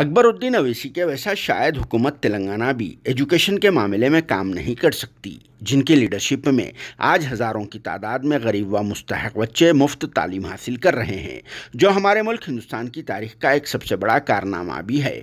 अकबरुद्दीन अवैसी के वैसा शायद हुकूमत तेलंगाना भी एजुकेशन के मामले में काम नहीं कर सकती जिनकी लीडरशिप में आज हज़ारों की तादाद में गरीब व मुस्तक बच्चे मुफ्त तालीम हासिल कर रहे हैं जो हमारे मुल्क हिंदुस्तान की तारीख का एक सबसे बड़ा कारनामा भी है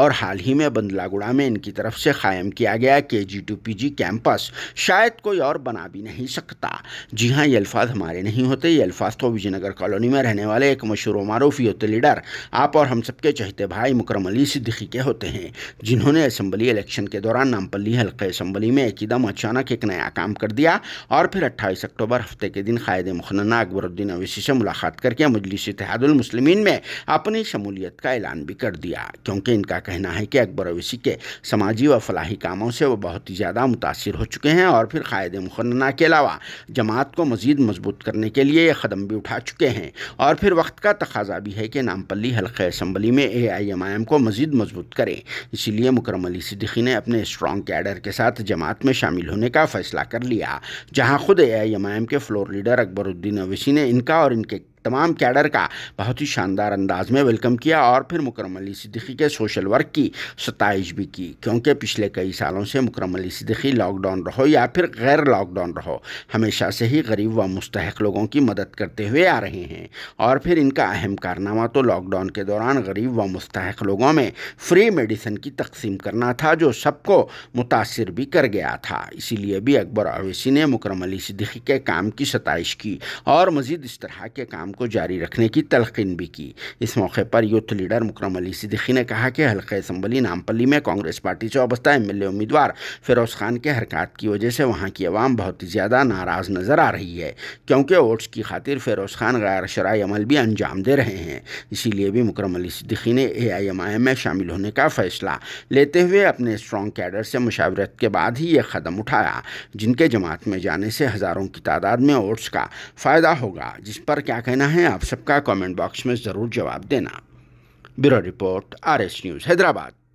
और हाल ही में बंदलागुड़ा में इनकी तरफ से कायम किया गया K G to P G campus शायद कोई और बना भी नहीं सकता जी हाँ ये अल्फाज हमारे नहीं होते ये अल्फाज तो विजयनगर कॉलोनी में रहने वाले एक मशहूर मरूफ यूथ लीडर आप और हम सबके चहते भाई मुकरम अली सिद्दीकी के होते हैं जिन्होंने असम्बली इलेक्शन के दौरान नामपल्ली हल्के असम्बली में एकदम अचानक एक नया काम कर दिया और फिर अट्ठाईस अक्टूबर हफ्ते के दिन कायद मखनना अकबरुद्दीन अवैसी से मुलाकात करके मजलिस इतिहादुलमसलमिन में अपनी शमूलियत का ऐलान भी कर दिया क्योंकि इनका कहना है कि अकबर अवैसी के समाजी व फलाही कामों से वो बहुत ही ज़्यादा मुतासर हो चुके हैं और फिर कायद मखनना के अलावा जमात को मज़ीद मजबूत करने के लिए ये कदम भी उठा चुके हैं और फिर वक्त का तकाजा भी है कि नामपल्ली हल्के असम्बली में ए आई एम आई एम को मज़ीद मजबूत करें इसीलिए मुकरम अली सिद्दीकी ने अपने स्ट्रॉन्ग कैडर के साथ जमात में शामिल होने का फैसला कर लिया जहां खुद एआईएमआईएम के फ्लोर लीडर अकबरुद्दीन अवैसी ने इनका और इनके तमाम कैडर का बहुत ही शानदार अंदाज में वेलकम किया और फिर मुकरम अली सिद्दीकी के सोशल वर्क की सताइश भी की क्योंकि पिछले कई सालों से मुकरम अली सिद्दीकी लॉकडाउन रहो या फिर गैर लॉकडाउन रहो हमेशा से ही गरीब व मुस्तक लोगों की मदद करते हुए आ रहे हैं और फिर इनका अहम कारनामा तो लॉकडाउन के दौरान गरीब व मुस्तक लोगों में फ्री मेडिसिन की तकसीम करना था जो सबको मुतासर भी कर गया था इसीलिए भी अकबर अवैसी ने मुकरम अली सिद्दीकी के काम की सताइश की और मज़ीद इस तरह के काम को जारी रखने की तलकिन भी की इस मौके पर यूथ लीडर मुकरम अली सिद्दीकी ने कहा कि हल्के असम्बली नामपली में कांग्रेस पार्टी से वाबस्ता एम एल उम्मीदवार फिरोज खान के हरकत की वजह से वहाँ की आवाम बहुत ही ज़्यादा नाराज़ नज़र आ रही है क्योंकि वोट्स की खातिर फिरोज खान गैर शराय अमल भी अंजाम दे रहे हैं इसीलिए भी मुकरम अली सिद्दीकी ने ए आई एम आई एम में शामिल होने का फैसला लेते हुए अपने स्ट्रॉन्ग कैडर से मुशावरत के बाद ही यह कदम उठाया जिनके जमात में जाने से हज़ारों की तादाद में वोट्स का फ़ायदा होगा जिस पर क्या कहना कहना है आप सबका कमेंट बॉक्स में ज़रूर जवाब देना bureau report R S news Hyderabad